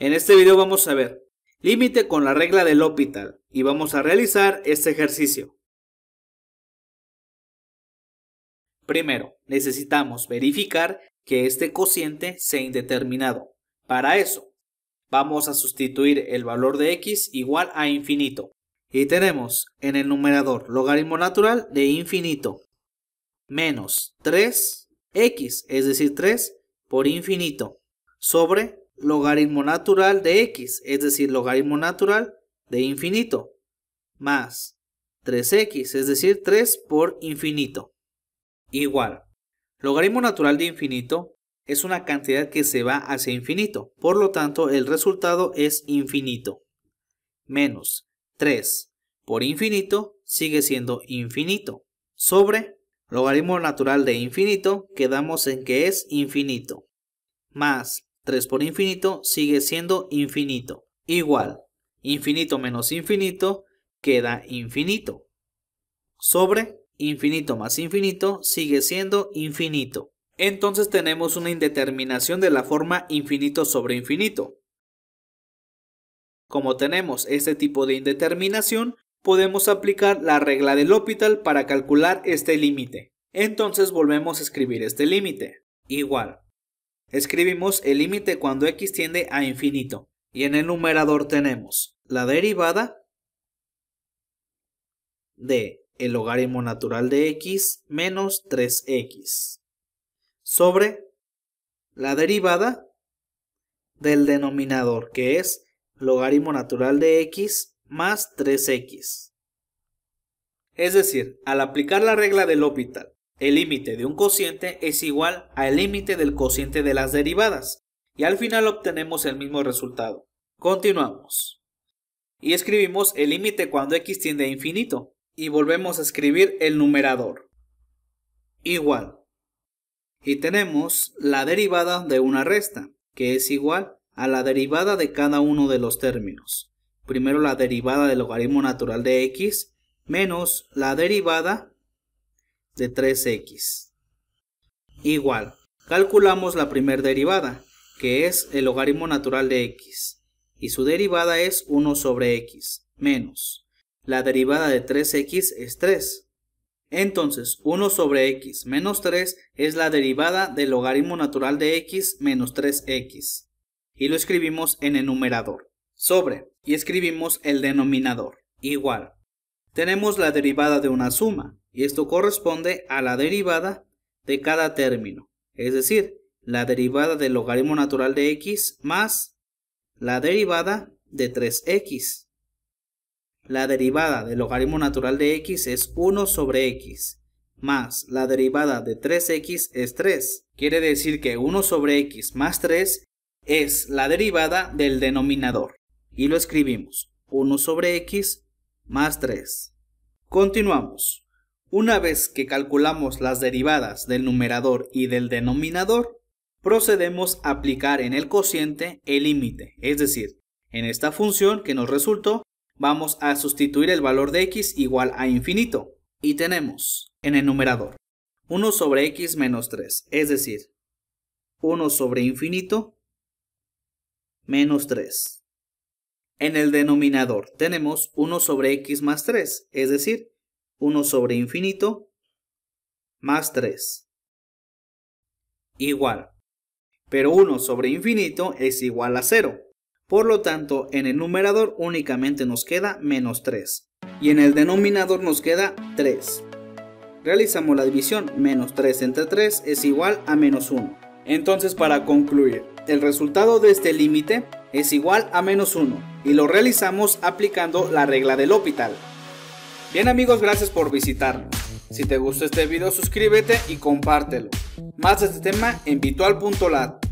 En este video vamos a ver límite con la regla del hospital y vamos a realizar este ejercicio. Primero, necesitamos verificar que este cociente sea indeterminado. Para eso, vamos a sustituir el valor de x igual a infinito. Y tenemos en el numerador logaritmo natural de infinito menos 3x, es decir, 3 por infinito, sobre logaritmo natural de x, es decir, logaritmo natural de infinito, más 3x, es decir, 3 por infinito, igual. Logaritmo natural de infinito es una cantidad que se va hacia infinito, por lo tanto el resultado es infinito. Menos 3 por infinito sigue siendo infinito. Sobre logaritmo natural de infinito quedamos en que es infinito. Más 3 por infinito sigue siendo infinito. Igual, infinito menos infinito queda infinito. Sobre infinito más infinito sigue siendo infinito. Entonces tenemos una indeterminación de la forma infinito sobre infinito. Como tenemos este tipo de indeterminación, podemos aplicar la regla del L'Hopital para calcular este límite. Entonces volvemos a escribir este límite. Igual, Escribimos el límite cuando x tiende a infinito y en el numerador tenemos la derivada de el logaritmo natural de x menos 3x sobre la derivada del denominador que es logaritmo natural de x más 3x. Es decir, al aplicar la regla del L'Hopital el límite de un cociente es igual al límite del cociente de las derivadas, y al final obtenemos el mismo resultado. Continuamos. Y escribimos el límite cuando x tiende a infinito, y volvemos a escribir el numerador. Igual. Y tenemos la derivada de una resta, que es igual a la derivada de cada uno de los términos. Primero la derivada del logaritmo natural de x menos la derivada de 3x. Igual, calculamos la primera derivada, que es el logaritmo natural de x, y su derivada es 1 sobre x, menos. La derivada de 3x es 3. Entonces, 1 sobre x menos 3 es la derivada del logaritmo natural de x menos 3x. Y lo escribimos en el numerador, sobre, y escribimos el denominador, igual. Tenemos la derivada de una suma, y esto corresponde a la derivada de cada término, es decir, la derivada del logaritmo natural de x más la derivada de 3x. La derivada del logaritmo natural de x es 1 sobre x, más la derivada de 3x es 3. Quiere decir que 1 sobre x más 3 es la derivada del denominador. Y lo escribimos, 1 sobre x más 3. Continuamos. Una vez que calculamos las derivadas del numerador y del denominador, procedemos a aplicar en el cociente el límite, es decir, en esta función que nos resultó, vamos a sustituir el valor de x igual a infinito y tenemos en el numerador 1 sobre x menos 3, es decir, 1 sobre infinito menos 3. En el denominador tenemos 1 sobre x más 3, es decir, 1 sobre infinito más 3. Igual. Pero 1 sobre infinito es igual a 0. Por lo tanto, en el numerador únicamente nos queda menos 3. Y en el denominador nos queda 3. Realizamos la división. Menos 3 entre 3 es igual a menos 1. Entonces, para concluir, el resultado de este límite es igual a menos 1 y lo realizamos aplicando la regla del L'Hopital. Bien amigos, gracias por visitarnos. Si te gustó este video suscríbete y compártelo. Más de este tema en Vitual.lat